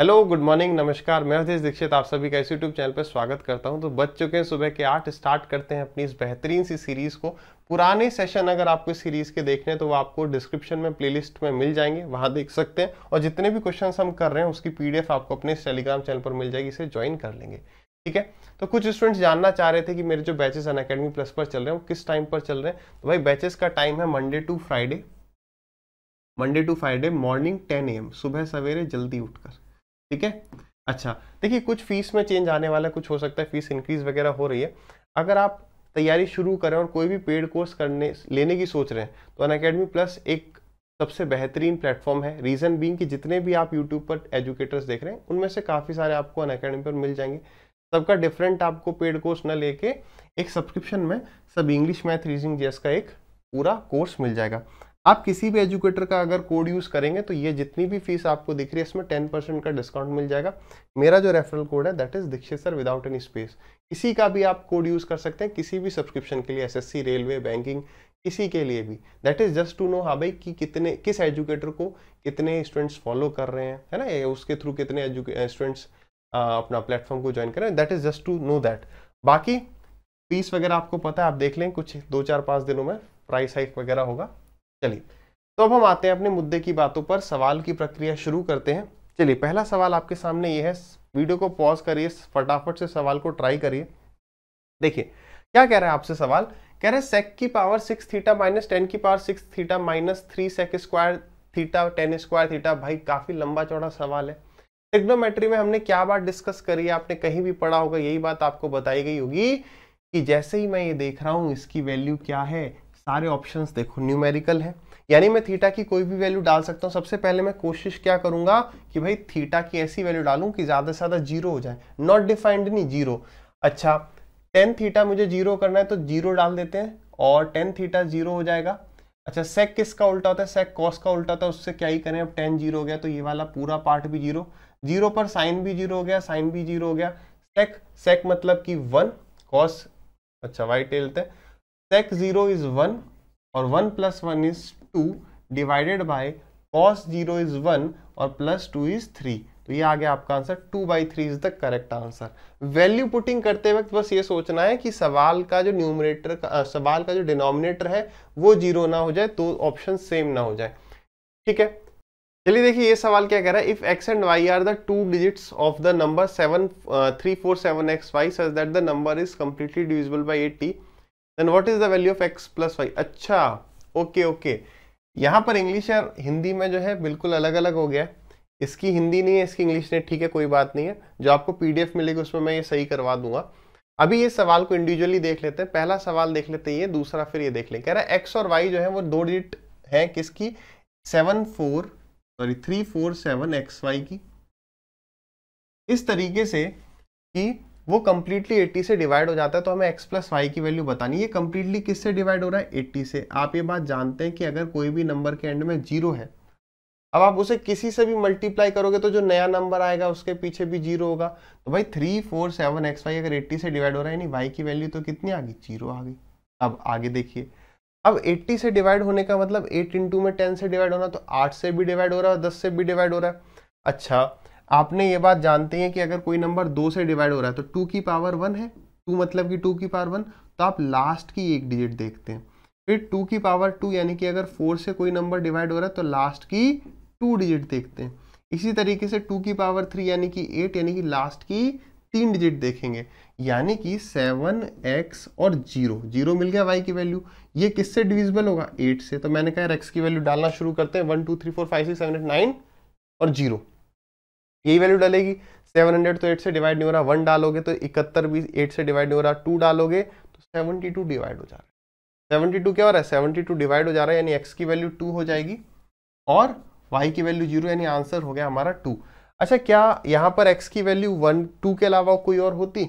hello good morning नमस्कार मैं हृदय दीक्षित आप सभी का इस यूट्यूब चैनल पर स्वागत करता हूं तो बच चुके हैं सुबह के आठ स्टार्ट करते हैं अपनी इस बेहतरीन सी सीरीज को पुराने सेशन अगर आपको इस सीरीज के देखने हैं तो वो आपको डिस्क्रिप्शन में प्लेलिस्ट में मिल जाएंगे वहां देख सकते हैं और जितने भी क्वेश्चन हम कर रहे हैं उसकी पी आपको अपने इस टेलीग्राम चैनल पर मिल जाएगी इसे ज्वाइन कर लेंगे ठीक है तो कुछ स्टूडेंट्स जानना चाह रहे थे कि मेरे जो बैचेस अन अकेडमी प्लस पर चल रहे हैं वो किस टाइम पर चल रहे हैं तो भाई बैचेस का टाइम है Monday to Friday Monday to Friday morning ten A सुबह सवेरे जल्दी उठकर ठीक है अच्छा देखिए कुछ फीस में चेंज आने वाला कुछ हो सकता है फीस इंक्रीज वगैरह हो रही है अगर आप तैयारी शुरू करें और कोई भी पेड कोर्स करने लेने की सोच रहे हैं तो अन अकेडमी प्लस एक सबसे बेहतरीन प्लेटफॉर्म है रीज़न बींग कि जितने भी आप यूट्यूब पर एजुकेटर्स देख रहे हैं उनमें से काफ़ी सारे आपको अन अकेडमी पर मिल जाएंगे सबका डिफरेंट आपको पेड कोर्स ना लेके एक सब्सक्रिप्शन में सब इंग्लिश मैथ रीजनिंग जैस का एक पूरा कोर्स मिल जाएगा आप किसी भी एजुकेटर का अगर कोड यूज़ करेंगे तो ये जितनी भी फीस आपको दिख रही है इसमें टेन परसेंट का डिस्काउंट मिल जाएगा मेरा जो रेफरल कोड है that is Dixit sir without any space इसी का भी आप कोड यूज़ कर सकते हैं किसी भी सब्सक्रिप्शन के लिए एसएससी रेलवे बैंकिंग किसी के लिए भी that is just to know हाँ भाई कि कितने किस एजुकेटर को कितने स्टूडेंट्स फॉलो कर रहे हैं है ना उसके थ्रू कितने स्टूडेंट्स अपना प्लेटफॉर्म को ज्वाइन कर रहे हैं that is just to know that बाकी फीस वगैरह आपको पता है आप देख लें कुछ दो चार पाँच दिनों में प्राइस हाइक वगैरह होगा चलिए तो अब हम आते हैं अपने मुद्दे की बातों पर सवाल की प्रक्रिया शुरू करते हैं चलिए पहला सवाल आपके सामने ये है वीडियो को पॉज करिए फटाफट से सवाल को ट्राई करिए देखिए क्या कह रहे हैं आपसे सवाल कह रहे हैं सेक की power six theta minus tan की power six theta minus three sec square theta tan square theta भाई काफ़ी लंबा चौड़ा सवाल है ट्रिग्नोमेट्री में हमने क्या बात डिस्कस करी है आपने कहीं भी पढ़ा होगा यही बात आपको बताई गई होगी कि जैसे ही मैं ये देख रहा हूँ इसकी वैल्यू क्या है सारे ऑप्शंस देखो न्यूमेरिकल है यानी मैं थीटा की कोई भी वैल्यू डाल सकता हूँ सबसे पहले मैं कोशिश क्या करूंगा कि भाई थीटा की ऐसी वैल्यू डालूं कि ज़्यादा से ज़्यादा जीरो हो जाए नॉट डिफाइंड नहीं जीरो अच्छा टेन थीटा मुझे जीरो करना है तो जीरो डाल देते हैं और टेन थीटा जीरो हो जाएगा अच्छा सेक किसका उल्टा होता है सेक कॉस का उल्टा होता है उससे क्या ही करें अब टेन जीरो हो गया तो ये वाला पूरा पार्ट भी जीरो जीरो पर साइन भी जीरो हो गया साइन भी जीरो हो गया सेक सेक मतलब कि वन कॉस अच्छा वाई टेलते हैं sec 0 is 1 और 1 plus 1 is 2 divided by cos 0 is 1 और plus 2 is 3 तो ये आ गया आपका answer 2 by three is the correct answer value putting करते वक्त बस ये सोचना है कि सवाल का जो न्यूमरेटर का सवाल का जो डिनोमिनेटर है वो जीरो ना हो जाए तो ऑप्शन सेम ना हो जाए ठीक है चलिए देखिए ये सवाल क्या कह रहा है if X and Y are the two digits of the number seven three four seven X Y such that the number is completely divisible by eight then what is the value of X plus Y अच्छा okay okay यहाँ पर English और हिंदी में जो है बिल्कुल अलग अलग हो गया इसकी हिंदी नहीं है इसकी इंग्लिश नहीं ठीक है कोई बात नहीं है जो आपको पीडीएफ मिलेगी उसमें मैं ये सही करवा दूंगा अभी ये सवाल को इंडिविजुअली देख लेते हैं पहला सवाल देख लेते हैं ये दूसरा फिर ये देख लें कह रहा है एक्स और वाई जो है वो दो डिजिट है किसकी seven four sorry three four seven X Y की इस तरीके से कि वो कम्प्लीटली 80 से डिवाइड हो जाता है तो हमें x प्लस वाई की वैल्यू बतानी है कम्प्लीटली किससे डिवाइड हो रहा है 80 से आप ये बात जानते हैं कि अगर कोई भी नंबर के एंड में जीरो है अब आप उसे किसी से भी मल्टीप्लाई करोगे तो जो नया नंबर आएगा उसके पीछे भी जीरो होगा तो भाई three four seven X Y अगर एट्टी से डिवाइड हो रहा है यानी वाई की वैल्यू तो कितनी आ गई जीरो आ गई अब आगे देखिए अब 80 से डिवाइड होने का मतलब 8 इंटू में 10 से डिवाइड होना तो 8 से भी डिवाइड हो रहा है 10 से भी डिवाइड हो रहा है अच्छा आपने ये बात जानते हैं कि अगर कोई नंबर दो से डिवाइड हो रहा है तो टू की पावर वन है टू मतलब कि टू की पावर वन तो आप लास्ट की एक डिजिट देखते हैं फिर टू की पावर टू यानी कि अगर फोर से कोई नंबर डिवाइड हो रहा है तो लास्ट की टू डिजिट देखते हैं इसी तरीके से टू की पावर थ्री यानी कि एट यानी कि लास्ट की तीन डिजिट देखेंगे यानी कि सेवन एक्स और जीरो जीरो मिल गया वाई की वैल्यू ये किससे डिविजिबल होगा एट से तो मैंने कहा एक्स की वैल्यू डालना शुरू करते हैं one two three four five six seven eight nine और जीरो यही वैल्यू डालेगी 700 तो 8 से डिवाइड नहीं हो रहा वन डालोगे तो इकहत्तर भी 8 से डिवाइड नहीं हो रहा टू डालोगे तो 72 डिवाइड हो जा रहा है 72 क्या हो रहा है 72 डिवाइड हो जा रहा है यानी एक्स की वैल्यू टू हो जाएगी और वाई की वैल्यू जीरो यानी आंसर हो गया हमारा टू अच्छा क्या यहाँ पर एक्स की वैल्यू वन टू के अलावा कोई और होती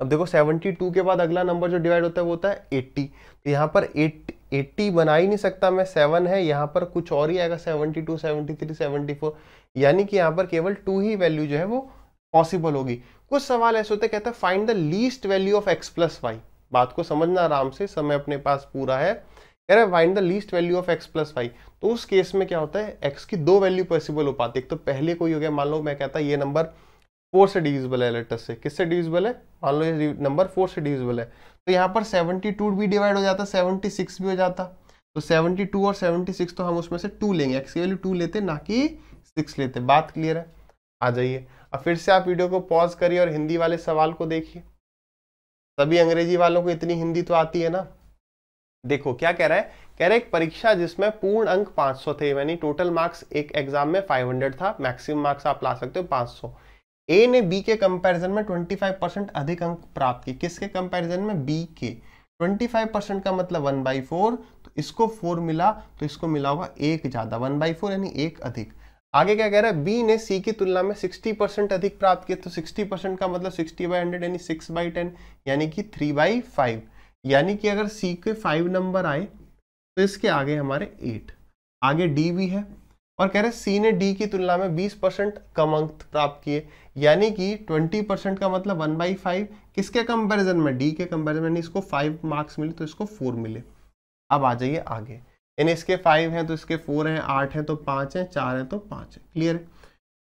अब देखो 72 के बाद अगला नंबर जो डिवाइड होता है वो होता है एट्टी तो यहाँ पर 8 एट्टी बना ही नहीं सकता मैं सेवन है यहाँ पर कुछ और ही आएगा seventy two seventy three seventy four यानी कि यहाँ पर केवल टू ही वैल्यू जो है वो पॉसिबल होगी कुछ सवाल ऐसे होते कहते हैं find the least value of X plus Y बात को समझना आराम से समय अपने पास पूरा है कह रहे find the least value of X plus Y तो उस केस में क्या होता है एक्स की दो वैल्यू पॉसिबल हो पाती एक तो पहले कोई हो गया मान लो मैं कहता ये नंबर फोर से डिविजिबल है लेटर से किससे डिविजिबल है मान लो ये नंबर फोर से डिविजिबल है तो यहाँ पर 72 भी डिवाइड हो जाता 76 भी हो जाता तो 72 और 76 तो हम उसमें से टू लेंगे एक्स की वैल्यू टू लेते ना कि सिक्स लेते बात क्लियर है आ जाइए अब फिर से आप वीडियो को पॉज करिए और हिंदी वाले सवाल को देखिए सभी अंग्रेजी वालों को इतनी हिंदी तो आती है ना देखो क्या कह रहा है कह रहा है एक परीक्षा जिसमें पूर्ण अंक 500 थे यानी टोटल मार्क्स एक एग्जाम में 500 था मैक्सिमम मार्क्स आप ला सकते हो 500 ए ने बी के कंपैरिजन में 25 परसेंट अधिक अंक प्राप्त किए किसके कंपैरिजन में बी के 25 परसेंट का मतलब वन बाई फोर तो इसको फोर मिला तो इसको मिला होगा एक ज़्यादा वन बाई फोर यानी एक अधिक आगे क्या कह रहा है बी ने सी की तुलना में 60 परसेंट अधिक प्राप्त किए तो 60 परसेंट का मतलब 60 बाई हंड्रेड यानी 6 बाई टेन यानी कि 3 बाई फाइव यानी कि अगर सी के फाइव नंबर आए तो इसके आगे हमारे एट आगे डी भी है और कह रहे हैं सी ने डी की तुलना में 20 परसेंट कम अंक प्राप्त किए यानी कि 20 परसेंट का मतलब वन बाई फाइव किसके कंपैरिजन में डी के कंपैरिजन में इसको फाइव मार्क्स मिले तो इसको फोर मिले अब आ जाइए आगे यानी इसके फाइव हैं तो इसके फोर हैं आठ हैं तो पाँच हैं चार हैं तो पाँच हैं क्लियर है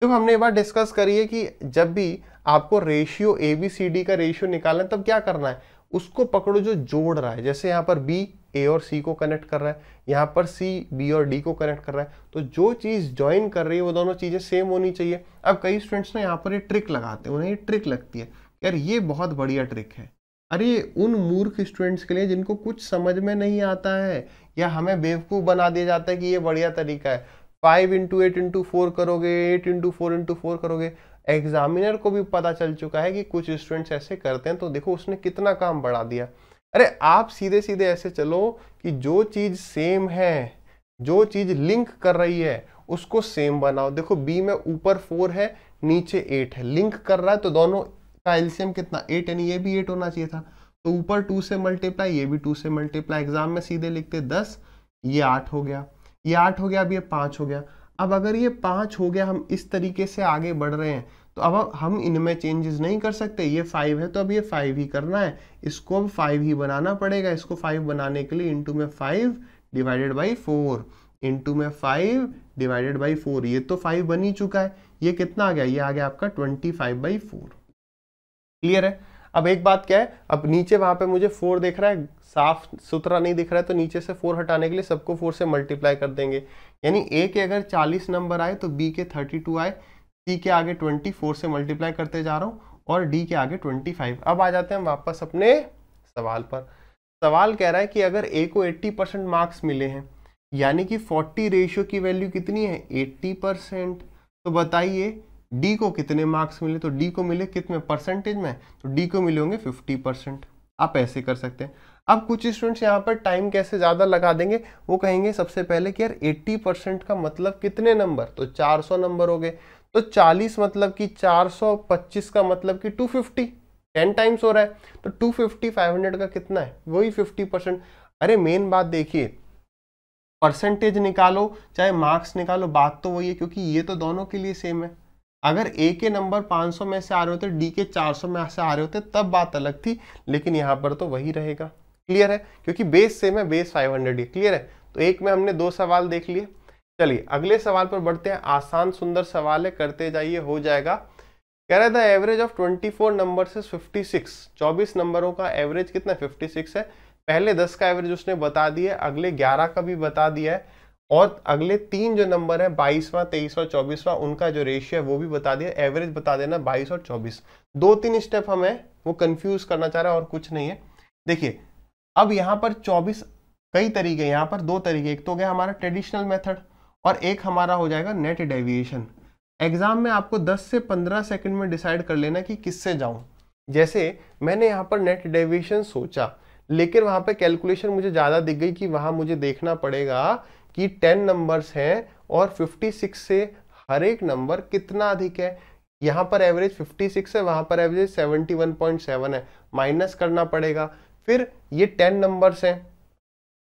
तो हमने एक बार डिस्कस करिए कि जब भी आपको ratio A B C D का रेशियो निकालना है तब क्या करना है उसको पकड़ो जो जोड़ रहा है जैसे यहाँ पर बी ए और सी को कनेक्ट कर रहा है यहाँ पर सी बी और डी को कनेक्ट कर रहा है तो जो चीज़ ज्वाइन कर रही है वो दोनों चीज़ें सेम होनी चाहिए अब कई स्टूडेंट्स ना यहाँ पर ये ट्रिक लगाते हैं उन्हें ये ट्रिक लगती है यार ये बहुत बढ़िया ट्रिक है अरे उन मूर्ख स्टूडेंट्स के लिए जिनको कुछ समझ में नहीं आता है या हमें बेवकूफ़ बना दिया जाता है कि ये बढ़िया तरीका है five into eight into four करोगे eight into four into four करोगे एग्जामिनर को भी पता चल चुका है कि कुछ स्टूडेंट्स ऐसे करते हैं तो देखो उसने कितना काम बढ़ा दिया अरे आप सीधे सीधे ऐसे चलो कि जो चीज़ सेम है जो चीज़ लिंक कर रही है उसको सेम बनाओ देखो बी में ऊपर फोर है नीचे एट है लिंक कर रहा है तो दोनों का एल्सियम कितना एट यानी ये भी एट होना चाहिए था तो ऊपर टू से मल्टीप्लाई ये भी टू से मल्टीप्लाई एग्जाम में सीधे लिखते दस ये आठ हो गया ये आठ हो गया अब ये पांच हो गया अब अगर ये पांच हो गया हम इस तरीके से आगे बढ़ रहे हैं तो अब हम इनमें चेंजेस नहीं कर सकते ये फाइव है तो अब ये फाइव ही करना है इसको अब फाइव ही बनाना पड़ेगा इसको फाइव बनाने के लिए इंटू में five divided by four into में फाइव डिवाइडेड बाई फोर ये तो फाइव बन ही चुका है ये कितना आ गया ये आ गया आपका twenty five by four clear है अब एक बात क्या है अब नीचे वहां पे मुझे फोर देख रहा है साफ सुथरा नहीं दिख रहा है तो नीचे से फोर हटाने के लिए सबको फोर से मल्टीप्लाई कर देंगे यानी ए के अगर चालीस नंबर आए तो बी के थर्टी टू आए सी के आगे ट्वेंटी फोर से मल्टीप्लाई करते जा रहा हूँ और डी के आगे ट्वेंटी फाइव अब आ जाते हैं हम वापस अपने सवाल पर सवाल कह रहा है कि अगर ए को एट्टी परसेंट मार्क्स मिले हैं यानी कि फोर्टी रेशियो की वैल्यू कितनी है एट्टी परसेंट तो बताइए डी को कितने मार्क्स मिले तो डी को मिले कितने परसेंटेज में तो डी को मिले होंगे फिफ्टी परसेंट आप ऐसे कर सकते हैं अब कुछ स्टूडेंट्स यहाँ पर टाइम कैसे ज़्यादा लगा देंगे वो कहेंगे सबसे पहले कि यार 80 परसेंट का मतलब कितने नंबर तो 400 नंबर हो गए तो 40 मतलब कि 425 का मतलब कि 250 टेन टाइम्स हो रहा है तो 250 500 का कितना है वही 50 परसेंट अरे मेन बात देखिए परसेंटेज निकालो चाहे मार्क्स निकालो बात तो वही है क्योंकि ये तो दोनों के लिए सेम है अगर ए के नंबर 500 में से आ रहे होते डी के 400 में से आ रहे होते तब बात अलग थी लेकिन यहाँ पर तो वही रहेगा क्लियर है क्योंकि बेस सेम है बेस 500 ही क्लियर है तो एक में हमने दो सवाल देख लिए चलिए अगले सवाल पर बढ़ते हैं आसान सुंदर सवाल है करते जाइए हो जाएगा कह रहे था एवरेज ऑफ 24 नंबर से सिक्स चौबीस नंबरों का एवरेज कितना 56 है पहले 10 का एवरेज उसने बता दिया है अगले 11 का भी बता दिया है और अगले तीन जो नंबर है बाईसवा तेईसवा चौबीसवा उनका जो रेशियो है वो भी बता दिया एवरेज बता देना बाईस और चौबीस दो तीन स्टेप हमें वो कन्फ्यूज करना चाह रहे हैं और कुछ नहीं है देखिए अब यहाँ पर चौबीस कई तरीके यहाँ पर दो तरीके एक तो गया हमारा ट्रेडिशनल मेथड और एक हमारा हो जाएगा नेट डेविएशन एग्ज़ाम में आपको 10 से 15 सेकंड में डिसाइड कर लेना कि किससे जाऊं जैसे मैंने यहाँ पर नेट डेविएशन सोचा लेकिन वहाँ पे कैलकुलेशन मुझे ज़्यादा दिख गई कि वहाँ मुझे देखना पड़ेगा कि 10 नंबर्स हैं और 56 से हर एक नंबर कितना अधिक है यहाँ पर एवरेज 56 है वहाँ पर एवरेज 71.7 है माइनस करना पड़ेगा फिर ये 10 नंबर्स हैं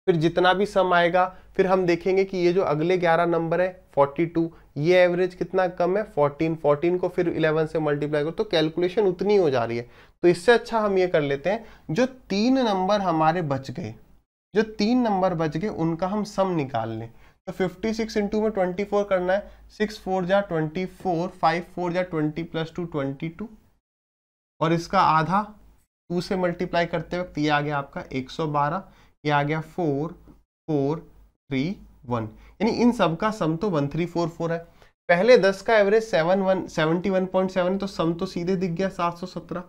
फिर जितना भी सम आएगा फिर हम देखेंगे कि ये जो अगले 11 नंबर है 42 ये एवरेज कितना कम है 14 14 को फिर 11 से मल्टीप्लाई करो तो कैलकुलेशन उतनी हो जा रही है तो इससे अच्छा हम ये कर लेते हैं जो तीन नंबर हमारे बच गए जो तीन नंबर बच गए उनका हम सम निकाल लें तो 56 सिक्स इंटू में ट्वेंटी करना है सिक्स फोर जा ट्वेंटी फोर फाइव फोर जा twenty plus two twenty two और इसका आधा टू से मल्टीप्लाई करते वक्त ये आ गया आपका 112 ये आ गया फोर फोर थ्री वन यानी इन सब का सम तो वन थ्री फोर फोर है पहले दस का average seven one seventy one point seven तो सम तो सीधे दिख गया सात सौ सत्रह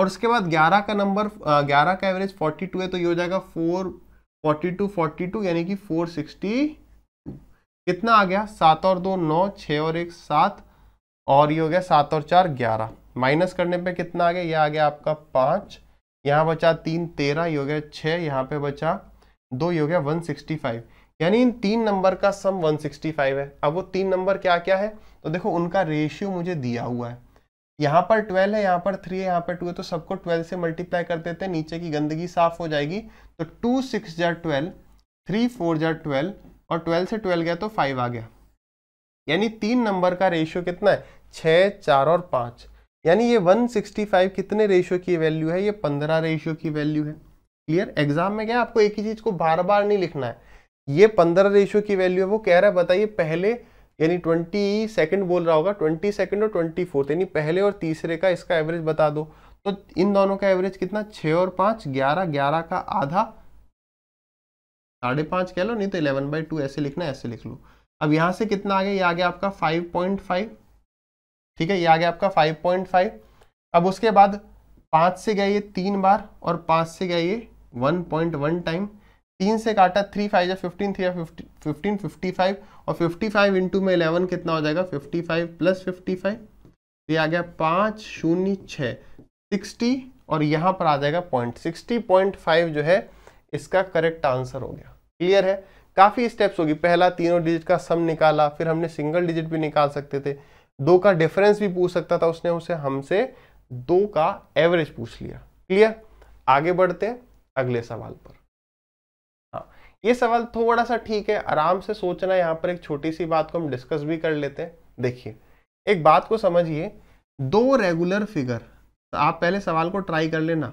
और उसके बाद ग्यारह का नंबर ग्यारह का एवरेज फोर्टी टू है तो ये हो जाएगा four forty two forty two यानी कि फोर सिक्सटी कितना आ गया सात और दो नौ छः और एक सात और ये हो गया सात और चार ग्यारह माइनस करने पे कितना आ गया ये आ गया आपका पाँच यहाँ बचा तीन तेरह योग है छः यहाँ पे बचा दो योग है वन सिक्सटी फाइव यानी इन तीन नंबर का सम वन सिक्सटी फाइव है अब वो तीन नंबर क्या क्या है तो देखो उनका रेशियो मुझे दिया हुआ है यहाँ पर ट्वेल्व है यहाँ पर थ्री है यहाँ पर टू है तो सबको ट्वेल्व से मल्टीप्लाई कर देते हैं नीचे की गंदगी साफ हो जाएगी तो टू सिक्स जार ट्वेल्व थ्री फोर जार ट्वेल्व और ट्वेल्व से ट्वेल्व गया तो फाइव आ गया यानी तीन नंबर का रेशियो कितना है छः चार और पाँच यानी ये 165 कितने रेशियो की वैल्यू है ये 15 रेशियो की वैल्यू है क्लियर एग्जाम में क्या आपको एक ही चीज को बार बार नहीं लिखना है ये 15 रेशियो की वैल्यू है वो कह रहा है बताइए पहले यानी ट्वेंटी सेकेंड बोल रहा होगा ट्वेंटी सेकेंड और ट्वेंटी फोर्थ यानी पहले और तीसरे का इसका एवरेज बता दो तो इन दोनों का एवरेज कितना छ और पांच ग्यारह ग्यारह का आधा साढ़े पांच कह लो नहीं तो इलेवन बाई टू ऐसे लिखना ऐसे लिख लो अब यहां से कितना आ गया ये आ गया आपका फाइव पॉइंट फाइव ठीक है ये आ गया आपका 5.5 अब उसके बाद पांच से गया ये तीन बार और पांच से गया ये 1.1 टाइम तीन से काटा थ्री फाइव या फिफ्टीन थ्री या फिफ्टीन फिफ्टी फाइव और फिफ्टी फाइव इंटू में इलेवन कितना हो जाएगा fifty five plus fifty five ये आ गया पाँच शून्य छः सिक्सटी और यहाँ पर आ जाएगा पॉइंट सिक्सटी पॉइंट फाइव जो है इसका करेक्ट आंसर हो गया क्लियर है काफ़ी स्टेप्स होगी पहला तीनों डिजिट का सम निकाला फिर हमने सिंगल डिजिट भी निकाल सकते थे दो का डिफरेंस भी पूछ सकता था उसने उसे हमसे दो का एवरेज पूछ लिया क्लियर आगे बढ़ते अगले सवाल पर हाँ ये सवाल थोड़ा सा ठीक है आराम से सोचना यहाँ पर एक छोटी सी बात को हम डिस्कस भी कर लेते हैं देखिए एक बात को समझिए दो रेगुलर फिगर तो आप पहले सवाल को ट्राई कर लेना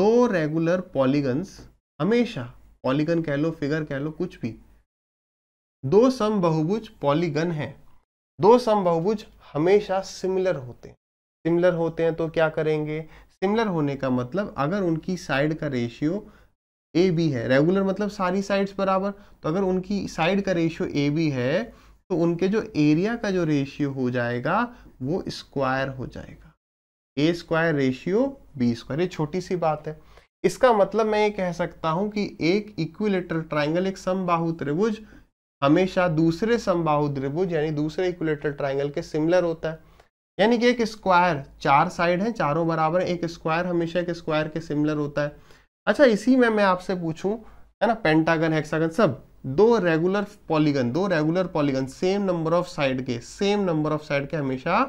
दो रेगुलर पॉलीगन्स हमेशा पॉलीगन कह लो फिगर कह लो कुछ भी दो सम बहुभुज पॉलीगन है दो समबहुभुज हमेशा सिमिलर होते हैं सिमिलर होते हैं तो क्या करेंगे सिमिलर होने का मतलब अगर उनकी साइड का रेशियो ए बी है रेगुलर मतलब सारी साइड्स बराबर तो अगर उनकी साइड का रेशियो ए बी है तो उनके जो एरिया का जो रेशियो हो जाएगा वो स्क्वायर हो जाएगा A square ratio B square ये छोटी सी बात है इसका मतलब मैं ये कह सकता हूँ कि एक इक्विलेटरल ट्राइंगल एक समबाहु त्रिभुज हमेशा दूसरे समबाहु त्रिभुज यानी दूसरे इक्विलेटरल ट्राइंगल के सिमिलर होता है यानी कि एक स्क्वायर चार साइड है चारों बराबर एक स्क्वायर हमेशा एक स्क्वायर के सिमिलर होता है अच्छा इसी में मैं आपसे पूछूं है ना पेंटागन हेक्सागन सब दो रेगुलर पॉलीगन दो regular polygon same number of side के सेम नंबर ऑफ साइड के हमेशा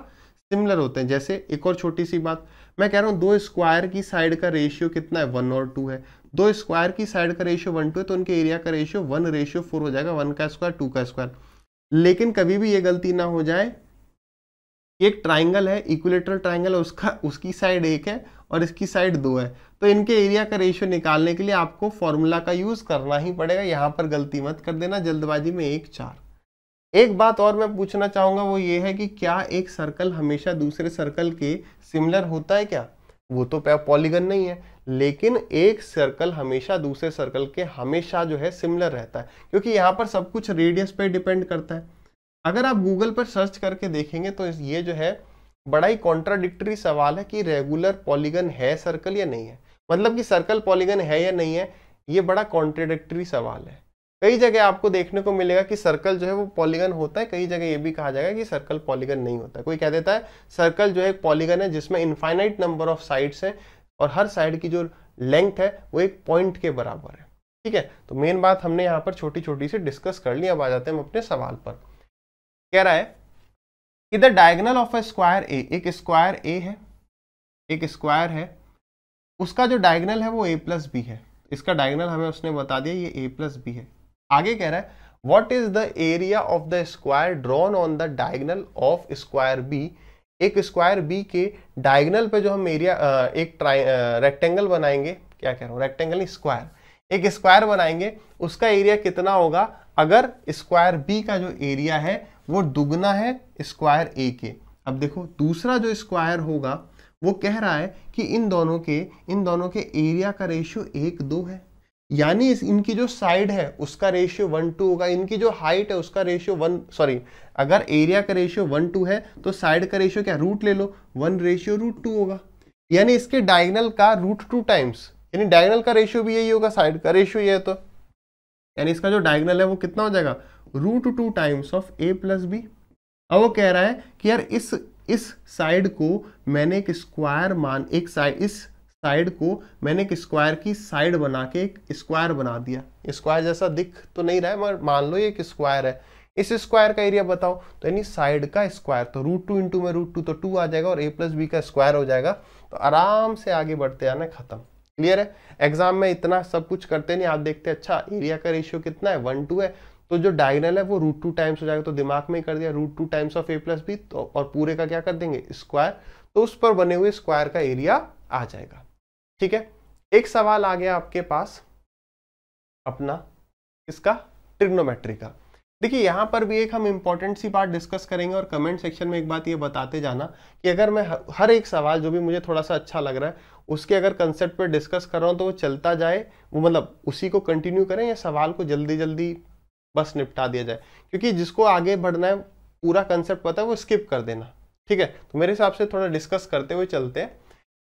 सिमिलर होते हैं जैसे एक और छोटी सी बात मैं कह रहा हूँ दो स्क्वायर की साइड का रेशियो कितना है वन और टू है दो स्क्वायर की साइड का रेशियो वन टू है तो उनके एरिया का रेशियो वन रेशियो फोर हो जाएगा वन का स्क्वायर टू का स्क्वायर लेकिन कभी भी ये गलती ना हो जाए एक ट्राइंगल है इक्विलेटरल ट्राइंगल उसका उसकी साइड एक है और इसकी साइड दो है तो इनके एरिया का रेशियो निकालने के लिए आपको फॉर्मूला का यूज़ करना ही पड़ेगा यहाँ पर गलती मत कर देना जल्दबाजी में एक चार एक बात और मैं पूछना चाहूँगा वो ये है कि क्या एक सर्कल हमेशा दूसरे सर्कल के सिमिलर होता है क्या वो तो पॉलीगन नहीं है लेकिन एक सर्कल हमेशा दूसरे सर्कल के हमेशा जो है सिमिलर रहता है क्योंकि यहाँ पर सब कुछ रेडियस पे डिपेंड करता है अगर आप गूगल पर सर्च करके देखेंगे तो ये जो है बड़ा ही कॉन्ट्राडिक्टरी सवाल है कि रेगुलर पॉलीगन है सर्कल या नहीं है मतलब कि सर्कल पॉलीगन है या नहीं है ये बड़ा कॉन्ट्राडिक्टरी सवाल है कई जगह आपको देखने को मिलेगा कि सर्कल जो है वो पॉलीगन होता है कई जगह ये भी कहा जाएगा कि सर्कल पॉलीगन नहीं होता कोई कह देता है सर्कल जो है एक पॉलीगन है जिसमें इनफाइनाइट नंबर ऑफ साइड्स हैं और हर साइड की जो लेंथ है वो एक पॉइंट के बराबर है ठीक है तो मेन बात हमने यहाँ पर छोटी छोटी से डिस्कस कर ली अब आ जाते हैं हम अपने सवाल पर कह रहा है कि the diagonal of a square A एक स्क्वायर ए है एक स्क्वायर है उसका जो डायगनल है वो ए प्लस बी है इसका डायगनल हमें उसने बता दिया ये ए प्लस बी है आगे कह रहा है what is the area of the square drawn on the diagonal of square B एक स्क्वायर बी के डायगनल पे जो हम एरिया एक रेक्टेंगल बनाएंगे क्या कह रहा हूँ रेक्टेंगल स्क्वायर एक स्क्वायर बनाएंगे उसका एरिया कितना होगा अगर स्क्वायर बी का जो एरिया है वो दुगना है स्क्वायर ए के अब देखो दूसरा जो स्क्वायर होगा वो कह रहा है कि इन दोनों के इन दोनों के एरिया का रेशियो एक दो है यानी इनकी जो साइड है उसका रेशियो वन टू होगा इनकी जो हाइट है उसका रेशियो वन सॉरी अगर एरिया का रेशियो वन टू है तो साइड का रेशियो क्या रूट ले लो वन रेशियो रूट टू होगा यानी इसके डायगनल का रूट टू टाइम्स यानी डायगनल का रेशियो भी यही होगा साइड का रेशियो ये तो यानी इसका जो डायगनल है वो कितना हो जाएगा root two times of A plus B अब वो कह रहा है कि यार इस इस साइड को मैंने एक स्क्वायर मान एक साइड इस साइड को मैंने एक स्क्वायर की साइड बना के एक स्क्वायर बना दिया स्क्वायर जैसा दिख तो नहीं रहा है मगर मान लो ये एक स्क्वायर है इस स्क्वायर का एरिया बताओ तो यानी साइड का स्क्वायर तो रूट टू इंटू में रूट टू तो टू आ जाएगा और ए प्लस बी का स्क्वायर हो जाएगा तो आराम से आगे बढ़ते आना खत्म क्लियर है एग्जाम में इतना सब कुछ करते नहीं आप देखते अच्छा एरिया का रेशियो कितना है वन टू है तो जो डायगनल है वो रूट टू टाइम्स हो जाएगा तो दिमाग में ही कर दिया root two times of A plus B तो और पूरे का क्या कर देंगे स्क्वायर तो उस पर बने हुए स्क्वायर का एरिया आ जाएगा ठीक है एक सवाल आ गया आपके पास अपना इसका ट्रिग्नोमेट्री का देखिए यहां पर भी एक हम इम्पॉर्टेंट सी बात डिस्कस करेंगे और कमेंट सेक्शन में एक बात ये बताते जाना कि अगर मैं हर एक सवाल जो भी मुझे थोड़ा सा अच्छा लग रहा है उसके अगर कंसेप्ट पे डिस्कस कर रहा हूं तो वो चलता जाए वो मतलब उसी को कंटिन्यू करें या सवाल को जल्दी जल्दी बस निपटा दिया जाए क्योंकि जिसको आगे बढ़ना है पूरा कंसेप्ट पता है वो स्किप कर देना ठीक है तो मेरे हिसाब से थोड़ा डिस्कस करते हुए चलते हैं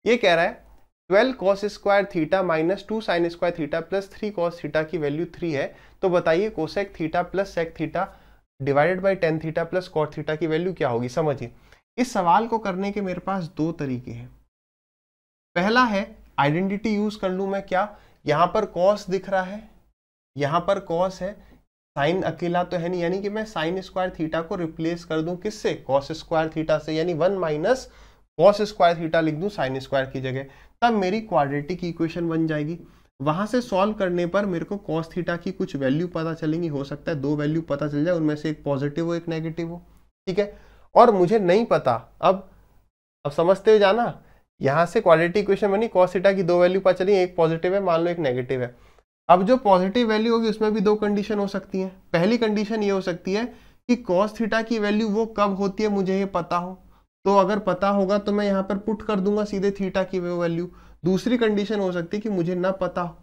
ये कह रहा है 12 cos square theta minus two sine square theta plus three cos theta की वैल्यू थ्री है तो बताइए cosec theta plus sec theta divided by tan theta plus cot theta की वैल्यू क्या होगी समझिए इस सवाल को करने के मेरे पास दो तरीके हैं पहला है आइडेंटिटी यूज कर लूँ मैं क्या यहाँ पर कॉस दिख रहा है यहाँ पर कॉस है साइन अकेला तो है नहीं यानी कि मैं साइन स्क्वायर थीटा को रिप्लेस कर दूं किससे कॉस स्क्वायर थीटा से यानी one minus cos square theta लिख दूं साइन स्क्वायर की जगह तब मेरी क्वाड्रेटिक इक्वेशन बन जाएगी वहां से सॉल्व करने पर मेरे को कॉस थीटा की कुछ वैल्यू पता चलेंगी हो सकता है दो वैल्यू पता चल जाए उनमें से एक पॉजिटिव हो एक नेगेटिव हो ठीक है और मुझे नहीं पता अब अब समझते हो जाना यहाँ से क्वालिटी इक्वेशन बनी कॉस थीटा की दो वैल्यू पता चली एक पॉजिटिव है मान लो एक नेगेटिव है अब जो पॉजिटिव वैल्यू होगी उसमें भी दो कंडीशन हो सकती है पहली कंडीशन ये हो सकती है कि कॉस थीटा की वैल्यू वो कब होती है मुझे ये पता हो तो अगर पता होगा तो मैं यहां पर पुट कर दूंगा सीधे थीटा की वो वैल्यू दूसरी कंडीशन हो सकती है कि मुझे ना पता हो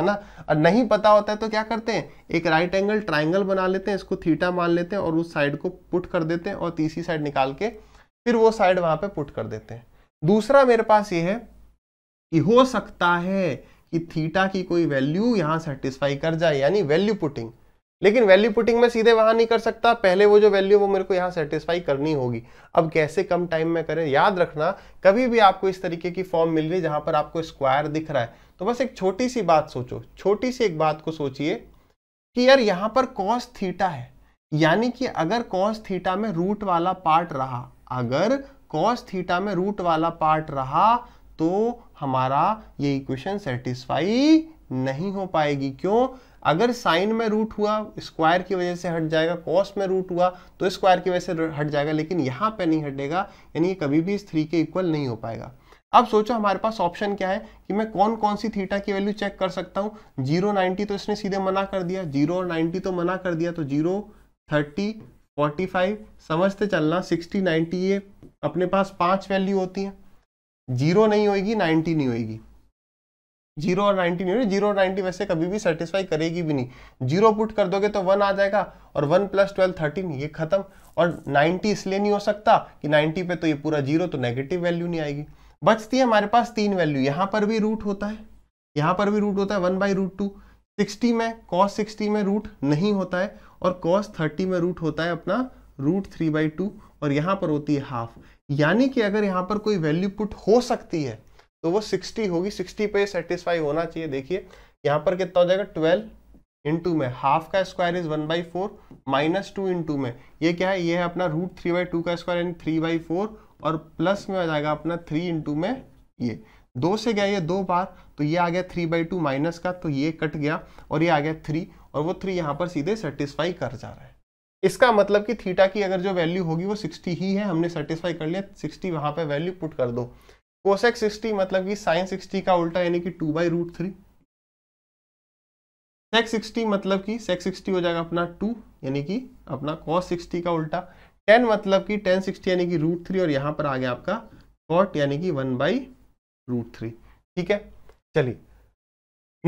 है ना और नहीं पता होता है तो क्या करते हैं एक राइट एंगल ट्राइंगल बना लेते हैं इसको थीटा मान लेते हैं और उस साइड को पुट कर देते हैं और तीसरी साइड निकाल के फिर वो साइड वहां पर पुट कर देते हैं दूसरा मेरे पास ये है कि हो सकता है कि थीटा की कोई वैल्यू यहां सेटिस्फाई कर जाए यानी वैल्यू पुटिंग लेकिन वैल्यू पुटिंग में सीधे वहां नहीं कर सकता पहले वो जो वैल्यू वो मेरे को यहाँ सेटिस्फाई करनी होगी अब कैसे कम टाइम में करें याद रखना कभी भी आपको इस तरीके की फॉर्म मिल रही है जहां पर आपको स्क्वायर दिख रहा है तो बस एक छोटी सी बात सोचो छोटी सी एक बात को सोचिए कि यार यहाँ पर कॉस थीटा है यानी कि अगर कॉस थीटा में रूट वाला पार्ट रहा अगर कॉस थीटा में रूट वाला पार्ट रहा तो हमारा ये इक्वेशन सेटिस्फाई नहीं हो पाएगी क्यों अगर साइन में रूट हुआ स्क्वायर की वजह से हट जाएगा कॉस में रूट हुआ तो स्क्वायर की वजह से हट जाएगा लेकिन यहाँ पे नहीं हटेगा यानी ये कभी भी इस थ्री के इक्वल नहीं हो पाएगा अब सोचो हमारे पास ऑप्शन क्या है कि मैं कौन कौन सी थीटा की वैल्यू चेक कर सकता हूँ जीरो नाइन्टी तो इसने सीधे मना कर दिया जीरो और नाइन्टी तो मना कर दिया तो जीरो थर्टी फोर्टी फाइव समझते चलना सिक्सटी नाइन्टी ये अपने पास पाँच वैल्यू होती हैं जीरो नहीं होएगी नाइन्टी नहीं होएगी जीरो और नाइनटी नहीं जीरो और नाइनटी वैसे कभी भी सेटिस्फाई करेगी भी नहीं जीरो पुट कर दोगे तो वन आ जाएगा और वन प्लस ट्वेल्व थर्टीन ये खत्म और नाइन्टी इसलिए नहीं हो सकता कि नाइन्टी पे तो ये पूरा जीरो तो नेगेटिव वैल्यू नहीं आएगी बचती है हमारे पास तीन वैल्यू यहाँ पर भी रूट होता है यहाँ पर भी रूट होता है one by root two sixty में कॉस सिक्सटी में रूट नहीं होता है और कॉस थर्टी में रूट होता है अपना रूट थ्री बाई टू और यहाँ पर होती है हाफ यानी कि अगर यहाँ पर कोई वैल्यू पुट हो सकती है तो वो 60 होगी 60 पे सेटिस्फाई होना चाहिए देखिए यहाँ पर कितना हो जाएगा 12 इंटू में हाफ का square is one by four minus two into में ये क्या है ये है अपना रूट थ्री बाई टू का स्क्वायर यानी थ्री बाई फोर और प्लस में आ जाएगा अपना थ्री इंटू में ये दो से गया ये दो बार तो ये आ गया थ्री बाई टू माइनस का तो ये कट गया और ये आ गया थ्री और वो थ्री यहाँ पर सीधे सेटिस्फाई कर जा रहा है इसका मतलब कि थीटा की अगर जो वैल्यू होगी वो सिक्सटी ही है हमने सेटिस्फाई कर लिया सिक्सटी वहाँ पर वैल्यू पुट कर दो कोसेक सिक्सटी मतलब कि साइन सिक्सटी का उल्टा यानी कि two by root three sec sixty मतलब कि सेक्स सिक्सटी हो जाएगा अपना टू यानी कि अपना कॉस सिक्सटी का उल्टा टेन मतलब कि टेन सिक्सटी यानी कि रूट थ्री और यहां पर आ गया आपका कॉट यानी कि वन बाई रूट थ्री ठीक है चलिए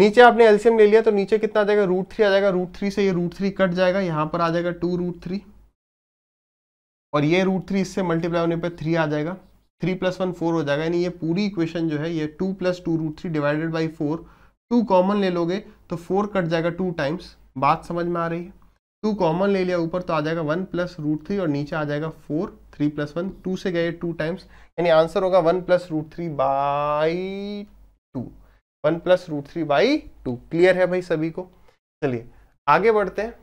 नीचे आपने एल्सियम ले लिया तो नीचे कितना आ जाएगा रूट थ्री आ जाएगा रूट थ्री से ये रूट थ्री कट जाएगा यहां पर आ जाएगा टू रूट थ्री और ये रूट थ्री इससे मल्टीप्लाई होने पर थ्री आ जाएगा थ्री प्लस वन फोर हो जाएगा यानी ये पूरी इक्वेशन जो है ये two plus two root three divided by four two common ले लोगे तो फोर कट जाएगा टू टाइम्स बात समझ में आ रही है टू कॉमन ले लिया ऊपर तो आ जाएगा वन प्लस रूट थ्री और नीचे आ जाएगा four three plus one two से गए टू टाइम्स यानी आंसर होगा one plus root three by two one plus root three by two clear है भाई सभी को चलिए आगे बढ़ते हैं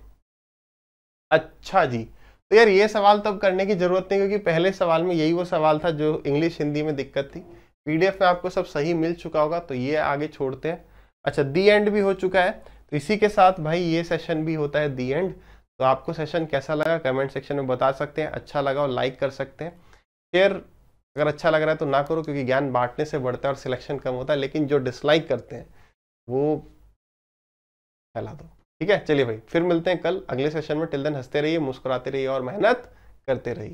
अच्छा जी तो यार ये सवाल तब तो करने की ज़रूरत नहीं क्योंकि पहले सवाल में यही वो सवाल था जो इंग्लिश हिंदी में दिक्कत थी पीडीएफ में आपको सब सही मिल चुका होगा तो ये आगे छोड़ते हैं अच्छा दी एंड भी हो चुका है तो इसी के साथ भाई ये सेशन भी होता है दी एंड तो आपको सेशन कैसा लगा कमेंट सेक्शन में बता सकते हैं अच्छा लगा और लाइक कर सकते हैं शेयर अगर अच्छा लग रहा है तो ना करो क्योंकि ज्ञान बांटने से बढ़ता है और सिलेक्शन कम होता है लेकिन जो डिसलाइक करते हैं वो फैला दो ठीक है चलिए भाई फिर मिलते हैं कल अगले सेशन में टिल देन हंसते रहिए मुस्कुराते रहिए और मेहनत करते रहिए